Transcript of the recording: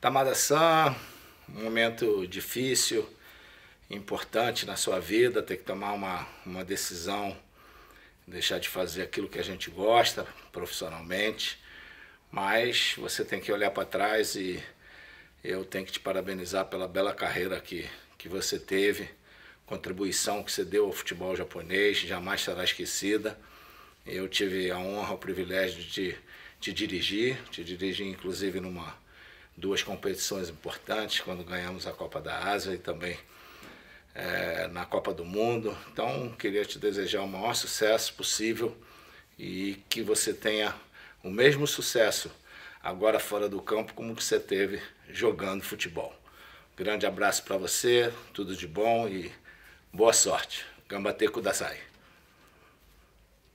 Tamada-san, um momento difícil, importante na sua vida, ter que tomar uma, uma decisão, deixar de fazer aquilo que a gente gosta profissionalmente, mas você tem que olhar para trás e eu tenho que te parabenizar pela bela carreira que, que você teve, contribuição que você deu ao futebol japonês, jamais será esquecida. Eu tive a honra, o privilégio de te, te dirigir, te dirigir inclusive numa duas competições importantes, quando ganhamos a Copa da Ásia e também é, na Copa do Mundo. Então, queria te desejar o maior sucesso possível e que você tenha o mesmo sucesso agora fora do campo como que você teve jogando futebol. Grande abraço para você, tudo de bom e boa sorte. Gambateco Dasai.